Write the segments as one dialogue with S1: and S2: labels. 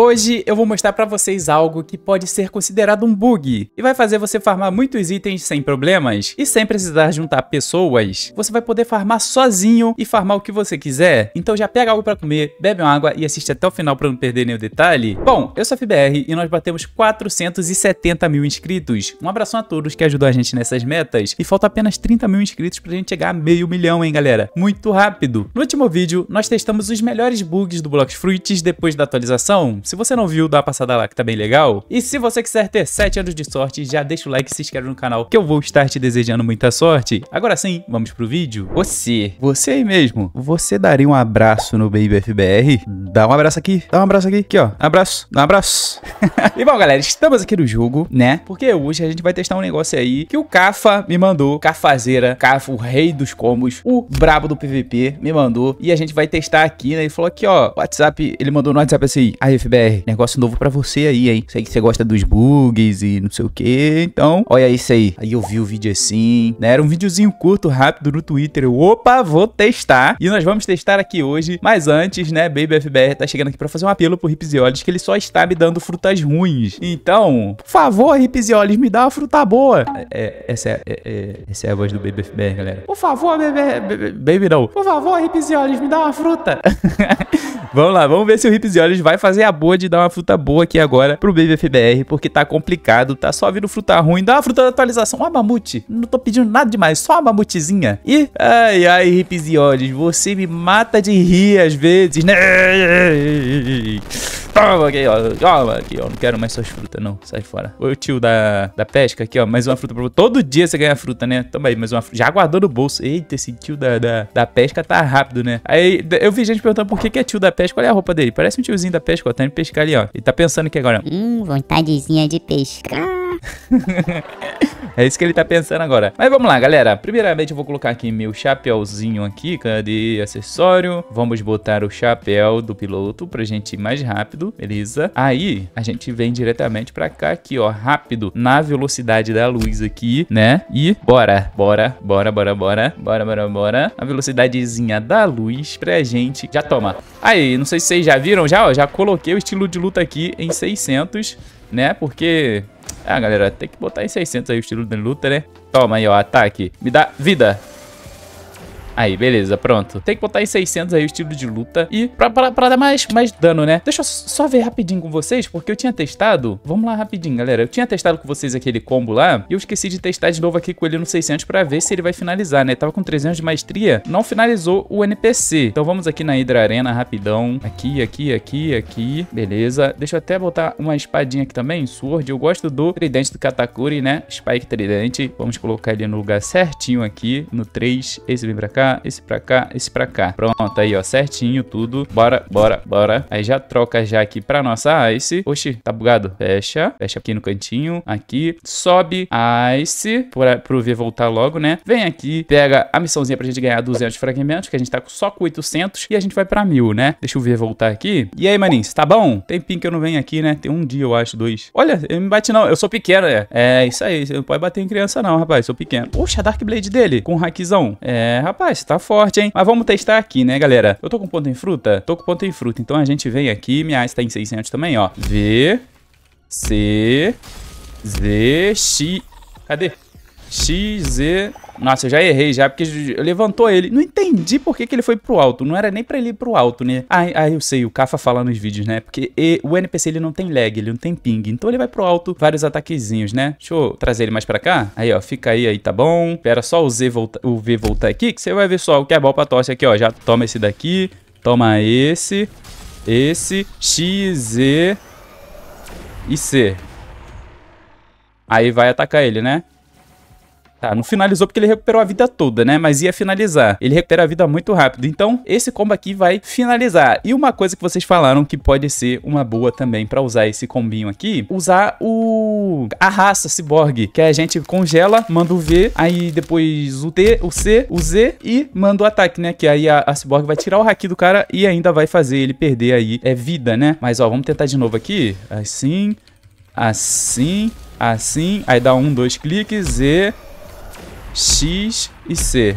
S1: Hoje eu vou mostrar para vocês algo que pode ser considerado um bug e vai fazer você farmar muitos itens sem problemas e sem precisar juntar pessoas. Você vai poder farmar sozinho e farmar o que você quiser. Então já pega algo para comer, bebe uma água e assiste até o final para não perder nenhum detalhe. Bom, eu sou a FBR e nós batemos 470 mil inscritos. Um abraço a todos que ajudou a gente nessas metas e falta apenas 30 mil inscritos pra gente chegar a meio milhão, hein galera? Muito rápido! No último vídeo, nós testamos os melhores bugs do Blox Fruits depois da atualização se você não viu, dá uma passada lá que tá bem legal. E se você quiser ter 7 anos de sorte, já deixa o like e se inscreve no canal que eu vou estar te desejando muita sorte. Agora sim, vamos pro vídeo. Você, você aí mesmo, você daria um abraço no Baby FBR? Dá um abraço aqui, dá um abraço aqui, aqui ó. Abraço, dá um abraço. e bom, galera, estamos aqui no jogo, né? Porque hoje a gente vai testar um negócio aí que o Cafa me mandou, Cafazeira, Cafa, o rei dos combos, o brabo do PVP, me mandou. E a gente vai testar aqui, né? Ele falou aqui, ó, WhatsApp, ele mandou no WhatsApp assim, a FBR, BR. Negócio novo para você aí, hein? Sei que você gosta dos bugs e não sei o que, então olha isso aí. Aí eu vi o vídeo assim, né? Era um videozinho curto, rápido no Twitter. Eu, opa, vou testar. E nós vamos testar aqui hoje. Mas antes, né, Baby tá chegando aqui para fazer um apelo pro Ripsiolis, que ele só está me dando frutas ruins. Então, por favor, Ripsiolis, me dá uma fruta boa. É, é essa, é, é, é, essa é a voz do Baby galera. Por favor, Baby, baby não. Por favor, Ripsiolis, me dá uma fruta. Vamos lá, vamos ver se o Rips de Olhos vai fazer a boa de dar uma fruta boa aqui agora pro FBR, porque tá complicado, tá só vindo fruta ruim. Dá uma fruta da atualização, uma mamute. Não tô pedindo nada demais, só uma mamutezinha. E, ai, ai, Rips de Olhos, você me mata de rir às vezes, né? Toma aqui, ó. Toma aqui, ó. Não quero mais suas frutas, não. Sai fora. o tio da, da pesca aqui, ó. Mais uma fruta pra você. Todo dia você ganha fruta, né? Toma aí, mais uma fruta. Já guardou no bolso. Eita, esse tio da, da, da pesca tá rápido, né? Aí eu vi gente perguntando por que, que é tio da pesca. Olha a roupa dele. Parece um tiozinho da pesca, ó. Tá indo pescar ali, ó. Ele tá pensando aqui agora. Hum, vontadezinha de pescar. É isso que ele tá pensando agora. Mas vamos lá, galera. Primeiramente eu vou colocar aqui meu chapéuzinho aqui. Cadê acessório? Vamos botar o chapéu do piloto pra gente ir mais rápido. Beleza. Aí a gente vem diretamente pra cá aqui, ó. Rápido. Na velocidade da luz aqui, né? E bora. Bora, bora, bora, bora. Bora, bora, bora. A velocidadezinha da luz pra gente. Já toma. Aí, não sei se vocês já viram já, ó. Já coloquei o estilo de luta aqui em 600, né? Porque ah, galera, tem que botar em 600 aí o estilo do Luta, né? Toma aí, ó, ataque. Me dá vida. Aí, beleza, pronto. Tem que botar em 600 aí o estilo de luta e pra, pra, pra dar mais, mais dano, né? Deixa eu só ver rapidinho com vocês, porque eu tinha testado... Vamos lá rapidinho, galera. Eu tinha testado com vocês aquele combo lá e eu esqueci de testar de novo aqui com ele no 600 pra ver se ele vai finalizar, né? Tava com 300 de maestria, não finalizou o NPC. Então vamos aqui na hidra Arena rapidão. Aqui, aqui, aqui, aqui. Beleza. Deixa eu até botar uma espadinha aqui também, Sword. Eu gosto do tridente do Katakuri, né? Spike tridente. Vamos colocar ele no lugar certinho aqui, no 3. Esse vem pra cá esse pra cá, esse pra cá. Pronto, aí ó, certinho tudo. Bora, bora, bora. Aí já troca já aqui pra nossa Ice. Oxi, tá bugado. Fecha, fecha aqui no cantinho, aqui. Sobe Ice, pra, pro V voltar logo, né? Vem aqui, pega a missãozinha pra gente ganhar 200 fragmentos, que a gente tá só com 800 e a gente vai pra 1000, né? Deixa o V voltar aqui. E aí, maninhos, tá bom? Tem pin que eu não venho aqui, né? Tem um dia, eu acho, dois. Olha, ele me bate não, eu sou pequeno, é. É, isso aí, você não pode bater em criança não, rapaz, sou pequeno. Poxa, a Dark Blade dele, com o hackzão. É, rapaz, Rapaz, tá forte, hein? Mas vamos testar aqui, né, galera? Eu tô com ponto em fruta? Tô com ponto em fruta. Então a gente vem aqui. Minha está tá em 600 também, ó. V. C. Z. X. Cadê? XZ... Nossa, eu já errei já, porque levantou ele. Não entendi por que, que ele foi pro alto. Não era nem pra ele ir pro alto, né? Ah, ah eu sei, o Kafa fala nos vídeos, né? Porque e, o NPC, ele não tem lag, ele não tem ping. Então ele vai pro alto, vários ataquezinhos, né? Deixa eu trazer ele mais pra cá. Aí, ó, fica aí, aí, tá bom. Espera só o, Z volta, o V voltar aqui, que você vai ver só o que é bom pra tosse aqui, ó. Já toma esse daqui, toma esse, esse, X, Z e C. Aí vai atacar ele, né? Tá, não finalizou porque ele recuperou a vida toda, né? Mas ia finalizar. Ele recupera a vida muito rápido. Então, esse combo aqui vai finalizar. E uma coisa que vocês falaram que pode ser uma boa também para usar esse combinho aqui, usar o a raça ciborgue, que a gente congela, manda o V, aí depois o T, o C, o Z e manda o ataque, né? Que aí a, a ciborgue vai tirar o haki do cara e ainda vai fazer ele perder aí é vida, né? Mas ó, vamos tentar de novo aqui. Assim, assim, assim, aí dá um, dois cliques, Z, X e C.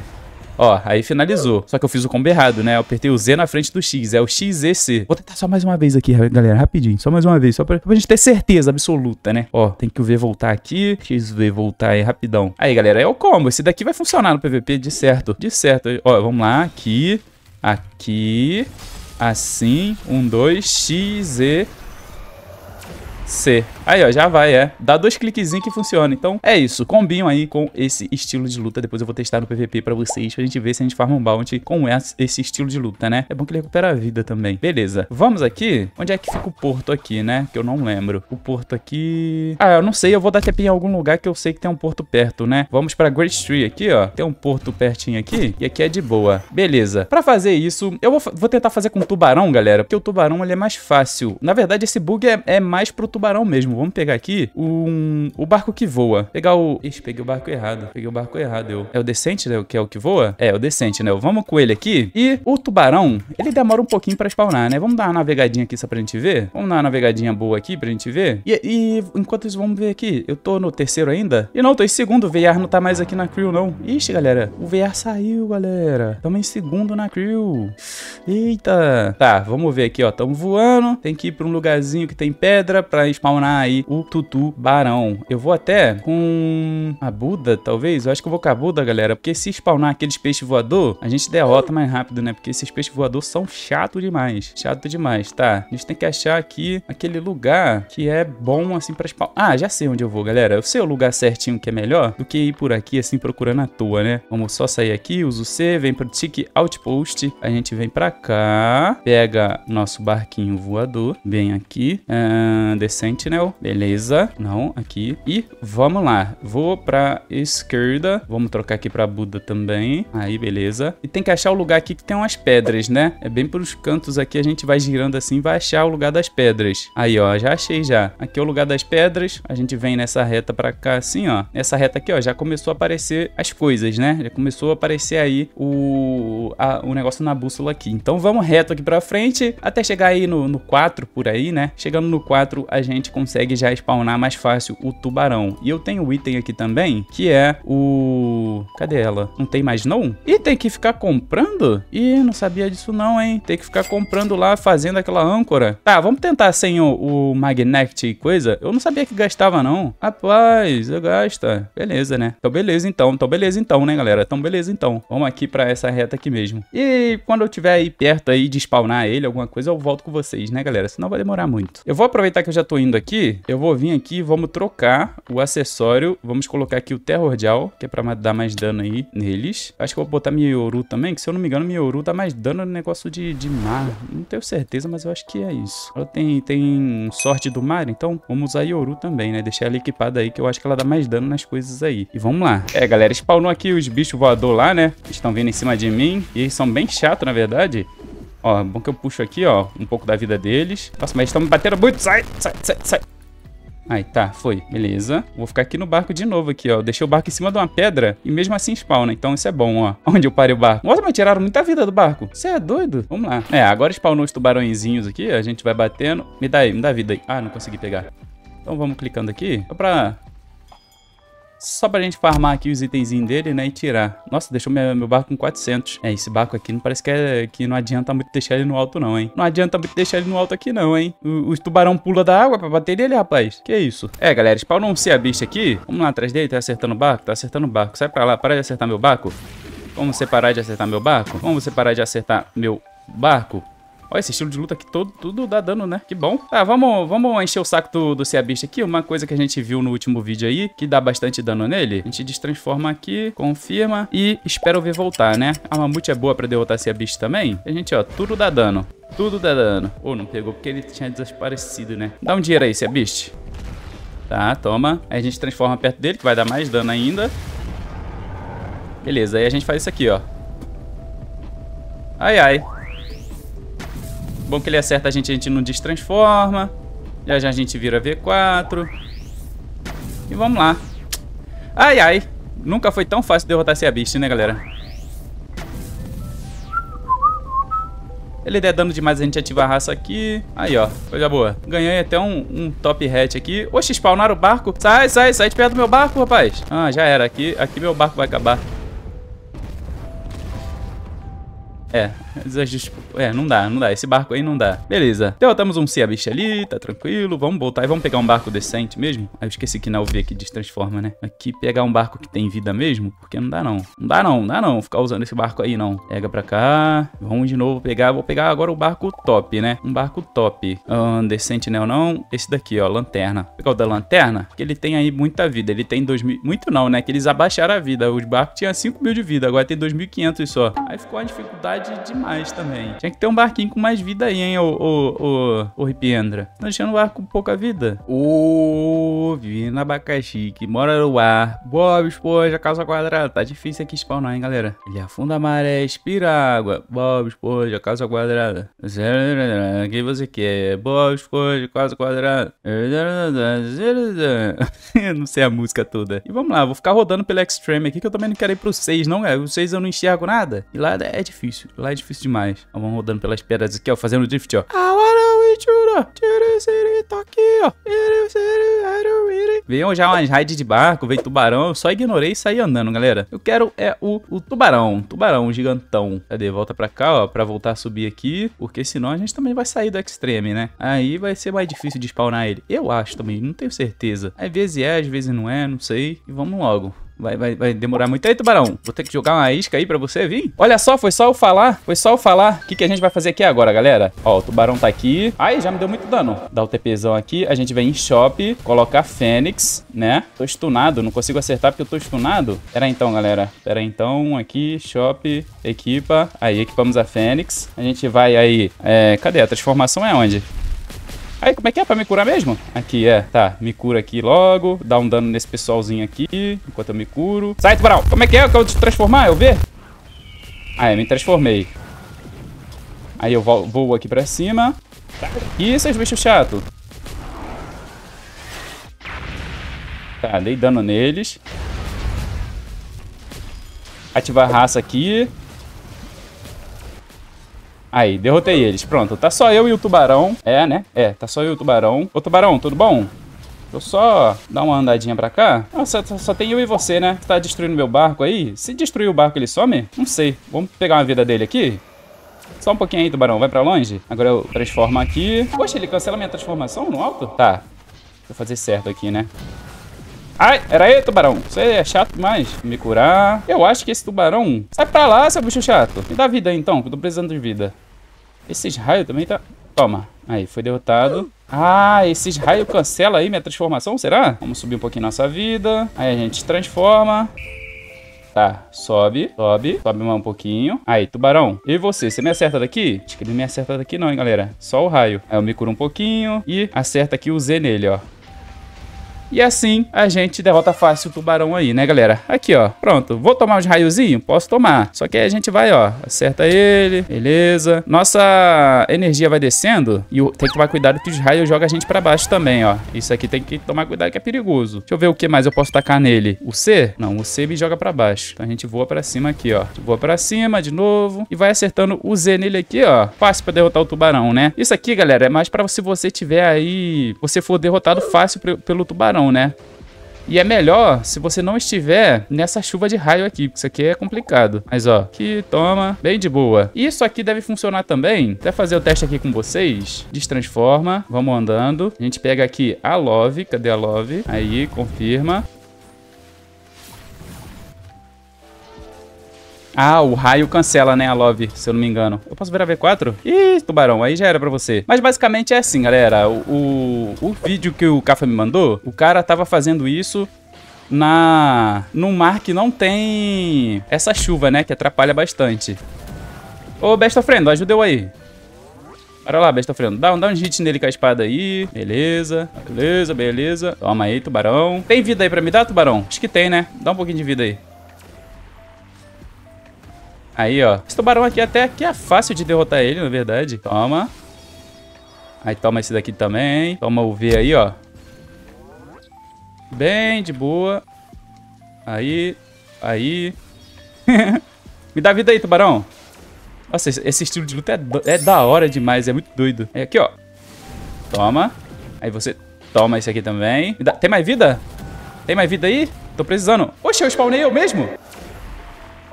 S1: Ó, aí finalizou. Só que eu fiz o combo errado, né? Eu apertei o Z na frente do X. É o X e C. Vou tentar só mais uma vez aqui, galera. Rapidinho. Só mais uma vez. Só pra, pra gente ter certeza absoluta, né? Ó, tem que o V voltar aqui. X V voltar aí rapidão. Aí, galera, é o combo. Esse daqui vai funcionar no PVP de certo. De certo. Ó, vamos lá. Aqui. Aqui. Assim. Um, dois. X, e C. Aí, ó, já vai, é. Dá dois cliquezinhos que funciona. Então, é isso. Combinam aí com esse estilo de luta. Depois eu vou testar no PVP pra vocês, pra gente ver se a gente farma um bounty com esse estilo de luta, né? É bom que ele recupera a vida também. Beleza. Vamos aqui. Onde é que fica o porto aqui, né? Que eu não lembro. O porto aqui... Ah, eu não sei. Eu vou dar tapinha em algum lugar que eu sei que tem um porto perto, né? Vamos pra Great Tree aqui, ó. Tem um porto pertinho aqui. E aqui é de boa. Beleza. Pra fazer isso, eu vou, vou tentar fazer com tubarão, galera. Porque o tubarão, ele é mais fácil. Na verdade, esse bug é, é mais pro tubarão tubarão mesmo. Vamos pegar aqui um, o barco que voa. Pegar o... Ixi, peguei o barco errado. Peguei o barco errado, eu. É o descente, né? Que é o que voa? É, o descente, né? Vamos com ele aqui. E o tubarão, ele demora um pouquinho pra spawnar, né? Vamos dar uma navegadinha aqui só pra gente ver. Vamos dar uma navegadinha boa aqui pra gente ver. E, e enquanto isso, vamos ver aqui. Eu tô no terceiro ainda? E não, tô em segundo. O VR não tá mais aqui na crew, não. Ixi, galera. O VR saiu, galera. Tamo em segundo na crew. Eita. Tá, vamos ver aqui, ó. Tamo voando. Tem que ir pra um lugarzinho que tem pedra pra spawnar aí o Tutu Barão. Eu vou até com a Buda, talvez. Eu acho que eu vou com a Buda, galera. Porque se spawnar aqueles peixes voador, a gente derrota mais rápido, né? Porque esses peixes voador são chato demais. Chato demais, tá? A gente tem que achar aqui aquele lugar que é bom, assim, pra spawnar. Ah, já sei onde eu vou, galera. Eu sei o lugar certinho que é melhor do que ir por aqui, assim, procurando à toa, né? Vamos só sair aqui, uso C, vem pro Tic Outpost. A gente vem pra cá, pega nosso barquinho voador, vem aqui, desce Sentinel. Né, beleza. Não, aqui. E vamos lá. Vou pra esquerda. Vamos trocar aqui pra Buda também. Aí, beleza. E tem que achar o lugar aqui que tem umas pedras, né? É bem pros cantos aqui. A gente vai girando assim vai achar o lugar das pedras. Aí, ó. Já achei já. Aqui é o lugar das pedras. A gente vem nessa reta pra cá assim, ó. Nessa reta aqui, ó. Já começou a aparecer as coisas, né? Já começou a aparecer aí o, a, o negócio na bússola aqui. Então vamos reto aqui pra frente até chegar aí no, no 4 por aí, né? Chegando no 4 a gente consegue já spawnar mais fácil o tubarão. E eu tenho o item aqui também, que é o... Cadê ela? Não tem mais não? E tem que ficar comprando? Ih, não sabia disso não, hein? Tem que ficar comprando lá, fazendo aquela âncora. Tá, vamos tentar sem o, o Magnet e coisa. Eu não sabia que gastava não. Rapaz, eu gasta. Beleza, né? Então beleza então, então beleza então, né galera? Então beleza então. Vamos aqui pra essa reta aqui mesmo. E quando eu tiver aí perto aí de spawnar ele, alguma coisa, eu volto com vocês, né galera? Senão vai demorar muito. Eu vou aproveitar que eu já tô tô indo aqui, eu vou vir aqui, e vamos trocar o acessório. Vamos colocar aqui o Terror Jaw, que é pra dar mais dano aí neles. Acho que eu vou botar Mioru também, que se eu não me engano, Mioru dá mais dano no negócio de, de mar. Não tenho certeza, mas eu acho que é isso. Ela tem, tem sorte do mar, então vamos usar Yoru também, né? Deixar ela equipada aí, que eu acho que ela dá mais dano nas coisas aí. E vamos lá. É, galera, spawnou aqui os bichos voador lá, né? Estão vindo em cima de mim. E eles são bem chatos, na verdade. Ó, é bom que eu puxo aqui, ó, um pouco da vida deles. Nossa, mas eles estão me batendo muito. Sai, sai, sai, sai. Aí, tá, foi. Beleza. Vou ficar aqui no barco de novo aqui, ó. deixei o barco em cima de uma pedra e mesmo assim spawna. Então isso é bom, ó. Onde eu parei o barco? Nossa, mas tiraram muita vida do barco. Você é doido? Vamos lá. É, agora spawnou os tubarõezinhos aqui. A gente vai batendo. Me dá aí, me dá vida aí. Ah, não consegui pegar. Então vamos clicando aqui, só pra só pra gente farmar aqui os itenzinhos dele, né, e tirar. Nossa, deixou meu, meu barco com 400. É, esse barco aqui não parece que, é, que não adianta muito deixar ele no alto não, hein. Não adianta muito deixar ele no alto aqui não, hein. Os tubarão pula da água pra bater nele, rapaz. Que isso? É, galera, spawnou-se a bicha aqui. Vamos lá atrás dele, tá acertando o barco? Tá acertando o barco. Sai pra lá, para de acertar meu barco. Vamos separar de acertar meu barco? Vamos separar de acertar meu barco? Olha esse estilo de luta aqui, todo, tudo dá dano, né? Que bom. Tá, vamos, vamos encher o saco do, do Seabista aqui. Uma coisa que a gente viu no último vídeo aí, que dá bastante dano nele. A gente destransforma aqui, confirma e espera o V voltar, né? A Mamute é boa pra derrotar Seabista também. A gente, ó, tudo dá dano. Tudo dá dano. Ou oh, não pegou porque ele tinha desaparecido, né? Dá um dinheiro aí, Seabista. Tá, toma. Aí a gente transforma perto dele, que vai dar mais dano ainda. Beleza, aí a gente faz isso aqui, ó. Ai, ai. Bom que ele acerta a gente, a gente não destransforma. Já já a gente vira V4. E vamos lá. Ai, ai. Nunca foi tão fácil derrotar esse abiste né, galera? Ele der dano demais, a gente ativa a raça aqui. Aí, ó. Coisa boa. Ganhei até um, um top hat aqui. Oxe, spawnaram o barco. Sai, sai, sai de perto do meu barco, rapaz. Ah, já era. Aqui, aqui meu barco vai acabar. É, é, não dá, não dá. Esse barco aí não dá. Beleza. Derrotamos um Seabiche ali, tá tranquilo. Vamos voltar e vamos pegar um barco decente mesmo. Aí ah, eu esqueci que na UV que destransforma, né? Aqui pegar um barco que tem vida mesmo, porque não dá não. Não dá não, não dá não. Ficar usando esse barco aí não. Pega pra cá. Vamos de novo pegar. Vou pegar agora o barco top, né? Um barco top. Ah, decente né ou não? Esse daqui, ó, lanterna. Vou pegar o da lanterna, porque ele tem aí muita vida. Ele tem dois mil... Muito não, né? Que eles abaixaram a vida. Os barcos tinham 5 mil de vida, agora tem 2.500 só. Aí ficou a dificuldade qualidade demais também. Tinha que ter um barquinho com mais vida aí, hein, ô, ô, ô, ô Ripiendra. Tá deixando o ar com pouca vida. Ô, Vina abacaxi, que mora no ar. Bob Esponja, calça quadrada. Tá difícil aqui spawnar, hein, galera. Ele afunda a maré, expira água. Bob Esponja, calça quadrada. O que você quer? Bob Esponja, calça quadrada. não sei a música toda. E vamos lá, vou ficar rodando pelo Extreme aqui, que eu também não quero ir pro 6, não, galera. É? O 6 eu não enxergo nada. E lá é difícil. Lá é difícil demais. Vamos rodando pelas pedras aqui, ó, fazendo drift, ó. Ah, veio já umas raids de barco, veio tubarão. Eu só ignorei e saí andando, galera. Eu quero é o, o tubarão. Tubarão, gigantão. Cadê? Volta pra cá, ó. Pra voltar a subir aqui. Porque senão a gente também vai sair do extreme, né? Aí vai ser mais difícil de spawnar ele. Eu acho também, não tenho certeza. Às vezes é, às vezes não é, não sei. E vamos logo. Vai, vai, vai demorar muito. Aí, tubarão, vou ter que jogar uma isca aí pra você vir. Olha só, foi só eu falar, foi só eu falar. O que, que a gente vai fazer aqui agora, galera? Ó, o tubarão tá aqui. Ai, já me deu muito dano. Dá o TPzão aqui, a gente vem em shop, colocar fênix, né? Tô stunado, não consigo acertar porque eu tô stunado. Pera aí, então, galera. Pera aí, então, aqui, shop, equipa. Aí, equipamos a fênix. A gente vai aí... É, cadê? A transformação é onde? Aí, como é que é pra me curar mesmo? Aqui, é. Tá, me cura aqui logo. Dá um dano nesse pessoalzinho aqui, enquanto eu me curo. Sai, tubarão! Como é que é que eu te transformar? Eu ver? Ah, eu me transformei. Aí eu vou aqui pra cima. E esses bichos chato. Tá, dei dano neles. Ativar raça aqui. Aí, derrotei eles. Pronto, tá só eu e o tubarão. É, né? É, tá só eu e o tubarão. Ô, tubarão, tudo bom? Deixa eu só dar uma andadinha pra cá. Nossa, ah, só, só tem eu e você, né? Que tá destruindo meu barco aí. Se destruir o barco, ele some? Não sei. Vamos pegar uma vida dele aqui? Só um pouquinho aí, tubarão. Vai pra longe. Agora eu transformo aqui. Poxa, ele cancela minha transformação no alto? Tá. Vou fazer certo aqui, né? Ai, era aí, tubarão. Você é chato demais. Me curar. Eu acho que esse tubarão... Sai pra lá, seu bicho chato. Me dá vida, então, que eu tô precisando de vida. Esses raios também tá... Toma. Aí, foi derrotado. Ah, esses raios cancela aí minha transformação, será? Vamos subir um pouquinho nossa vida. Aí a gente transforma. Tá, sobe, sobe, sobe mais um pouquinho. Aí, tubarão, e você? Você me acerta daqui? Acho que ele não me acerta daqui não, hein, galera. Só o raio. Aí eu me curo um pouquinho e acerta aqui o Z nele, ó. E assim a gente derrota fácil o tubarão aí, né, galera? Aqui, ó. Pronto. Vou tomar os raiozinhos? Posso tomar. Só que aí a gente vai, ó. Acerta ele. Beleza. Nossa energia vai descendo. E tem que tomar cuidado que os raios jogam a gente pra baixo também, ó. Isso aqui tem que tomar cuidado que é perigoso. Deixa eu ver o que mais eu posso tacar nele. O C? Não, o C me joga pra baixo. Então a gente voa pra cima aqui, ó. Voa pra cima de novo. E vai acertando o Z nele aqui, ó. Fácil pra derrotar o tubarão, né? Isso aqui, galera, é mais pra se você tiver aí... Você for derrotado fácil pelo tubarão não, né? E é melhor se você não estiver nessa chuva de raio aqui, porque isso aqui é complicado. Mas ó, que toma, bem de boa. E isso aqui deve funcionar também. Até fazer o teste aqui com vocês. Destransforma, vamos andando. A gente pega aqui a Love, cadê a Love? Aí, confirma. Ah, o raio cancela, né, a Love, se eu não me engano. Eu posso virar V4? Ih, tubarão, aí já era pra você. Mas basicamente é assim, galera. O, o, o vídeo que o Cafa me mandou, o cara tava fazendo isso na num mar que não tem essa chuva, né, que atrapalha bastante. Ô, Best of Friend, ajuda eu aí. Bora lá, Best of Friend. Dá, um, dá um hit nele com a espada aí. Beleza, beleza, beleza. Toma aí, tubarão. Tem vida aí pra me dar, tubarão? Acho que tem, né? Dá um pouquinho de vida aí. Aí, ó. Esse tubarão aqui até que é fácil de derrotar ele, na verdade. Toma. Aí toma esse daqui também. Toma o V aí, ó. Bem de boa. Aí. Aí. Me dá vida aí, tubarão. Nossa, esse estilo de luta é, é da hora demais. É muito doido. É aqui, ó. Toma. Aí você toma esse aqui também. Dá... Tem mais vida? Tem mais vida aí? Tô precisando. Oxe, eu spawnei eu mesmo?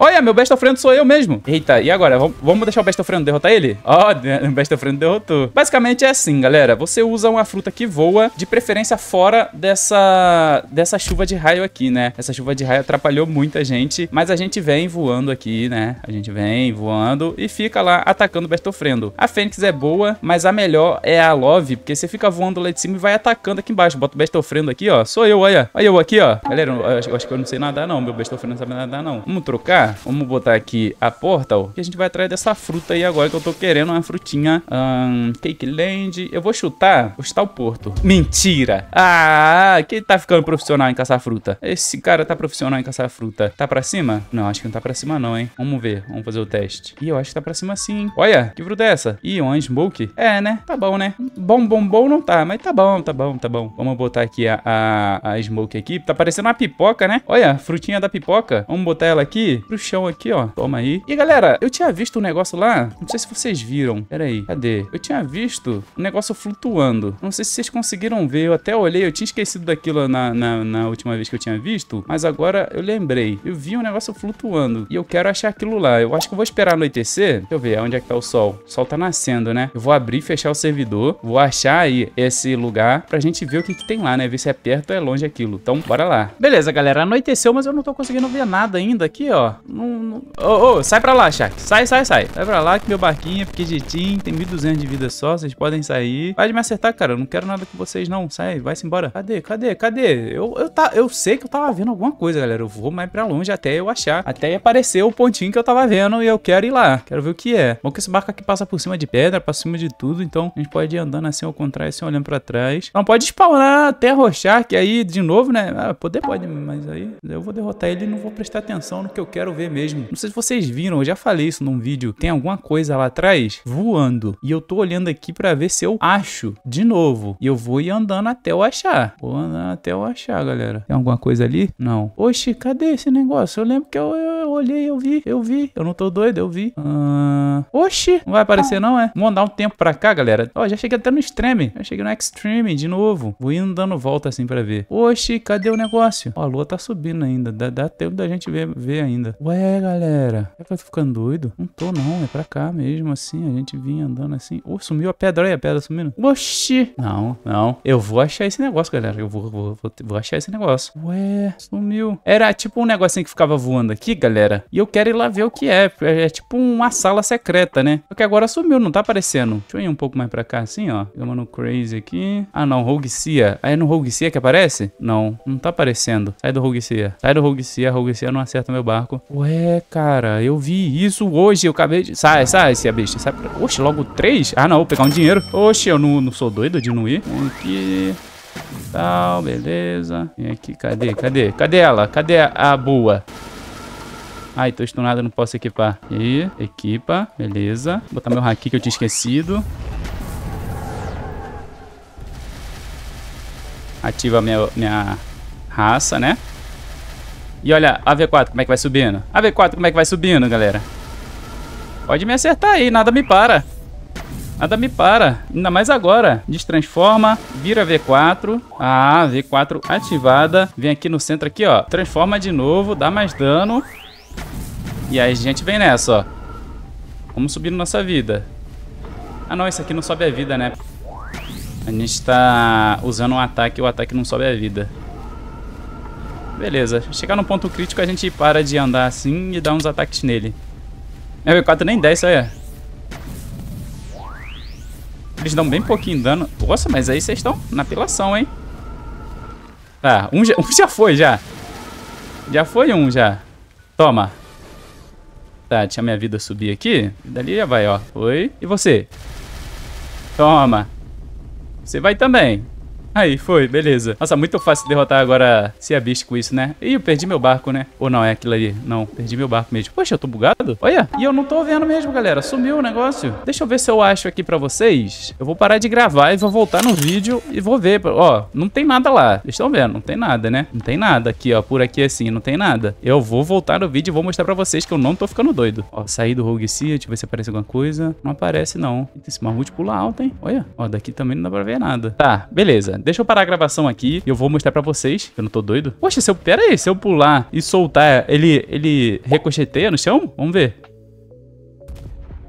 S1: Olha, meu best friend sou eu mesmo. Eita, e agora? Vamos deixar o best friend derrotar ele? Ó, oh, o best friend derrotou. Basicamente é assim, galera. Você usa uma fruta que voa, de preferência fora dessa, dessa chuva de raio aqui, né? Essa chuva de raio atrapalhou muita gente, mas a gente vem voando aqui, né? A gente vem voando e fica lá atacando o best friend. A Fênix é boa, mas a melhor é a Love, porque você fica voando lá de cima e vai atacando aqui embaixo. Bota o best friend aqui, ó. Sou eu, olha. Olha eu aqui, ó. Galera, eu acho, eu acho que eu não sei nadar não. Meu best friend não sabe nadar não. Vamos trocar? vamos botar aqui a Portal, que a gente vai atrás dessa fruta aí agora que eu tô querendo, uma frutinha um, Cake Land. Eu vou chutar, O chutar o Porto. Mentira! Ah, quem tá ficando profissional em caçar fruta? Esse cara tá profissional em caçar fruta. Tá pra cima? Não, acho que não tá pra cima não, hein? Vamos ver, vamos fazer o teste. Ih, eu acho que tá pra cima sim, hein? Olha, que fruta é essa? Ih, um Smoke? É, né? Tá bom, né? Bom, bom, bom não tá, mas tá bom, tá bom, tá bom. Vamos botar aqui a, a, a Smoke aqui. Tá parecendo uma pipoca, né? Olha, frutinha da pipoca. Vamos botar ela aqui pro chão aqui, ó. Toma aí. E, galera, eu tinha visto um negócio lá. Não sei se vocês viram. Pera aí, cadê? Eu tinha visto um negócio flutuando. Não sei se vocês conseguiram ver. Eu até olhei, eu tinha esquecido daquilo na, na, na última vez que eu tinha visto. Mas agora eu lembrei. Eu vi um negócio flutuando. E eu quero achar aquilo lá. Eu acho que eu vou esperar anoitecer. Deixa eu ver, onde é que tá o sol? O sol tá nascendo, né? Eu vou abrir e fechar o servidor. Vou achar aí esse lugar pra gente ver o que, que tem lá, né? Ver se é perto ou é longe aquilo. Então, bora lá. Beleza, galera. Anoiteceu, mas eu não tô conseguindo ver nada ainda aqui, ó. Não, não... Ô, sai pra lá, Shark. Sai, sai, sai. Sai pra lá que meu barquinho é pequenininho, tem 1200 de vida só, vocês podem sair. Vai me acertar, cara. Eu não quero nada com vocês, não. Sai, vai-se embora. Cadê, cadê, cadê? Eu, eu, tá, eu sei que eu tava vendo alguma coisa, galera. Eu vou mais pra longe até eu achar. Até aparecer o pontinho que eu tava vendo e eu quero ir lá. Quero ver o que é. Bom que esse barco aqui passa por cima de pedra, passa por cima de tudo. Então a gente pode ir andando assim ao contrário, assim olhando pra trás. Não pode spawnar até rochar, que aí de novo, né? Ah, poder pode, mas aí eu vou derrotar ele e não vou prestar atenção no que eu quero ver mesmo. Não sei se vocês viram, eu já falei isso num vídeo. Tem alguma coisa lá atrás voando. E eu tô olhando aqui para ver se eu acho de novo. E eu vou ir andando até eu achar. Vou andando até eu achar, galera. Tem alguma coisa ali? Não. Oxi, cadê esse negócio? Eu lembro que eu, eu, eu olhei, eu vi, eu vi. Eu não tô doido, eu vi. Ah... Oxi, não vai aparecer não, é? Vamos dar um tempo pra cá, galera. Ó, oh, já cheguei até no extreme. Já cheguei no extreme de novo. Vou indo dando volta assim pra ver. Oxi, cadê o negócio? Ó, a lua tá subindo ainda. Dá, dá tempo da gente ver, ver ainda. Ué, galera, será que eu tô ficando doido? Não tô, não. É pra cá mesmo, assim. A gente vinha andando assim. Oh, sumiu a pedra. Olha a pedra sumindo. Oxi! Não, não. Eu vou achar esse negócio, galera. Eu vou, vou, vou, vou achar esse negócio. Ué, sumiu. Era tipo um negocinho que ficava voando aqui, galera. E eu quero ir lá ver o que é. É, é tipo uma sala secreta, né? Só que agora sumiu, não tá aparecendo. Deixa eu ir um pouco mais pra cá, assim, ó. Chama no Crazy aqui. Ah, não. Rogue sia. Aí é no Rogue sia que aparece? Não, não tá aparecendo. Sai do Rogue sia. Sai do Rogue sia. Rogue sia não acerta meu barco. Ué, cara, eu vi isso hoje, eu acabei de... Sai, sai, se a é besta, sai pra... Oxe, logo três? Ah, não, vou pegar um dinheiro. Oxe, eu não, não sou doido de não ir. Aqui, tal, beleza. Vem aqui, cadê, cadê? Cadê ela? Cadê a, boa? Ai, tô estunado, não posso equipar. E equipa, beleza. Vou botar meu haki que eu tinha esquecido. Ativa minha, minha raça, né? E olha, a V4 como é que vai subindo. A V4 como é que vai subindo, galera. Pode me acertar aí, nada me para. Nada me para, ainda mais agora. Destransforma, vira V4. Ah, V4 ativada. Vem aqui no centro aqui, ó. Transforma de novo, dá mais dano. E aí a gente vem nessa, ó. Vamos subindo nossa vida. Ah não, isso aqui não sobe a vida, né? A gente tá usando um ataque e o ataque não sobe a vida. Beleza, chegar num ponto crítico a gente para de andar assim e dá uns ataques nele. Meu V4 nem 10, olha. Eles dão bem pouquinho dano. Nossa, mas aí vocês estão na apelação, hein? Tá, um já, um já foi, já. Já foi um, já. Toma. Tá, deixa minha vida subir aqui. dali já vai, ó. Foi. E você? Toma. Você vai também. Aí, foi, beleza. Nossa, muito fácil derrotar agora se a é Beast com isso, né? Ih, eu perdi meu barco, né? Ou não, é aquilo ali. Não, perdi meu barco mesmo. Poxa, eu tô bugado? Olha, e eu não tô vendo mesmo, galera. Sumiu o negócio. Deixa eu ver se eu acho aqui pra vocês. Eu vou parar de gravar e vou voltar no vídeo e vou ver. Ó, não tem nada lá. Vocês estão vendo? Não tem nada, né? Não tem nada aqui, ó. Por aqui assim, não tem nada. Eu vou voltar no vídeo e vou mostrar pra vocês que eu não tô ficando doido. Ó, saí do Rogue city. deixa eu ver se aparece alguma coisa. Não aparece, não. Esse marmute pula alto, hein? Olha. Ó, daqui também não dá pra ver nada. Tá, beleza. Deixa eu parar a gravação aqui e eu vou mostrar pra vocês. Eu não tô doido. Poxa, se eu... Pera aí, se eu pular e soltar, ele, ele ricocheteia no chão? Vamos ver.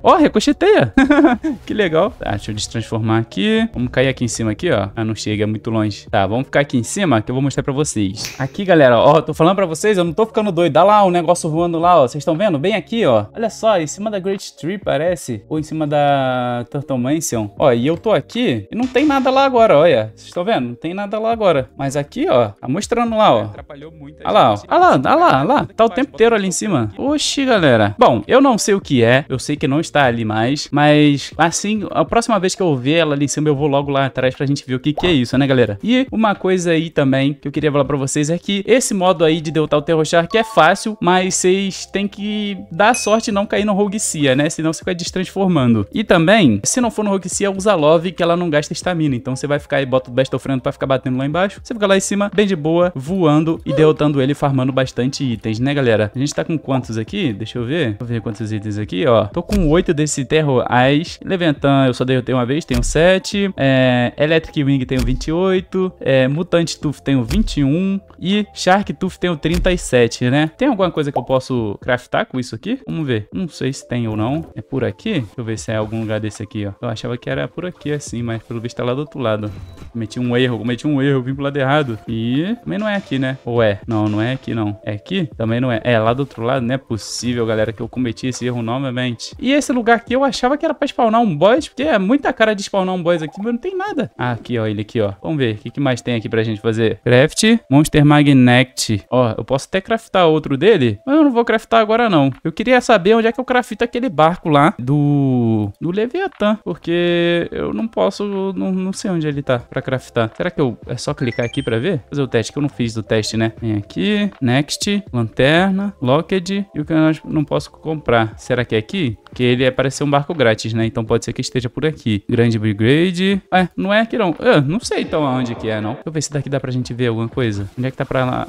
S1: Ó, oh, recocheteia. que legal. Tá, deixa eu destransformar aqui. Vamos cair aqui em cima aqui, ó. Ah, não chega, é muito longe. Tá, vamos ficar aqui em cima que eu vou mostrar pra vocês. Aqui, galera, ó. Tô falando pra vocês, eu não tô ficando doido. Dá lá um negócio voando lá, ó. Vocês estão vendo? Bem aqui, ó. Olha só, em cima da Great Tree, parece. Ou em cima da Turtle Mansion. Ó, e eu tô aqui e não tem nada lá agora, olha. Vocês estão vendo? Não tem nada lá agora. Mas aqui, ó. Tá mostrando lá, ó. Atrapalhou muito. Olha lá, ó. Olha lá, olha lá, olha lá. Tá, tá o tempo inteiro ali em cima. Oxi, galera. Bom, eu não sei o que é. Eu sei que não está estar ali mais. Mas assim, a próxima vez que eu ver ela ali em cima, eu vou logo lá atrás pra gente ver o que, que é isso, né, galera? E uma coisa aí também que eu queria falar pra vocês é que esse modo aí de derrotar o Terror Shark é fácil, mas vocês têm que dar sorte e não cair no Rogue sia, né? Senão você fica destransformando. E também, se não for no Rogue sia usa Love, que ela não gasta estamina. Então você vai ficar aí, bota o Best of Friend pra ficar batendo lá embaixo. Você fica lá em cima, bem de boa, voando e derrotando ele, farmando bastante itens, né, galera? A gente tá com quantos aqui? Deixa eu ver. Deixa eu ver quantos itens aqui, ó. Tô com 8 8 desse Terror as Leventan eu só derrotei uma vez, tenho 7. É, Electric Wing tenho 28. É, Mutante Tooth tenho 21. E Shark Tooth tenho 37, né? Tem alguma coisa que eu posso craftar com isso aqui? Vamos ver. Não sei se tem ou não. É por aqui? Deixa eu ver se é algum lugar desse aqui, ó. Eu achava que era por aqui assim, mas pelo visto é lá do outro lado cometi um erro, cometi um erro, vim pro lado errado. E também não é aqui, né? Ou é? Não, não é aqui, não. É aqui? Também não é. É lá do outro lado, não é possível, galera, que eu cometi esse erro novamente. E esse lugar aqui eu achava que era pra spawnar um boss, porque é muita cara de spawnar um boss aqui, mas não tem nada. Ah, aqui, ó, ele aqui, ó. Vamos ver, o que, que mais tem aqui pra gente fazer? Craft, Monster Magnet. Ó, eu posso até craftar outro dele, mas eu não vou craftar agora, não. Eu queria saber onde é que eu crafto aquele barco lá do... do Leviathan, porque eu não posso... não, não sei onde ele tá, pra pra craftar. Será que eu é só clicar aqui pra ver? Fazer o teste, que eu não fiz do teste, né? Vem aqui, next, lanterna, locked e o que eu não posso comprar. Será que é aqui? Porque ele é, parece ser um barco grátis, né? Então pode ser que esteja por aqui. Grande Brigade. É, não é aqui não. Eu ah, não sei então aonde que é, não. Deixa eu ver se daqui dá pra gente ver alguma coisa. Onde é que tá pra lá?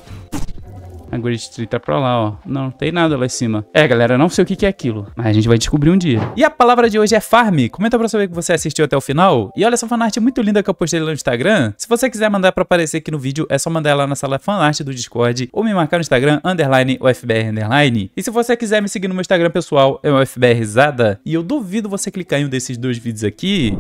S1: A Grid Tree tá pra lá, ó. Não, não tem nada lá em cima. É, galera, não sei o que, é aquilo, mas a gente vai descobrir um dia. E a palavra de hoje é farm. Comenta pra saber que você assistiu até o final. E olha essa fanart muito linda que eu postei lá no Instagram. Se você quiser mandar pra aparecer aqui no vídeo, é só mandar lá na sala fanart do Discord ou me marcar no Instagram, underline, UFBR, underline. E se você quiser me seguir no meu Instagram pessoal, é o UFBRzada. E eu duvido você clicar em um desses dois vídeos aqui.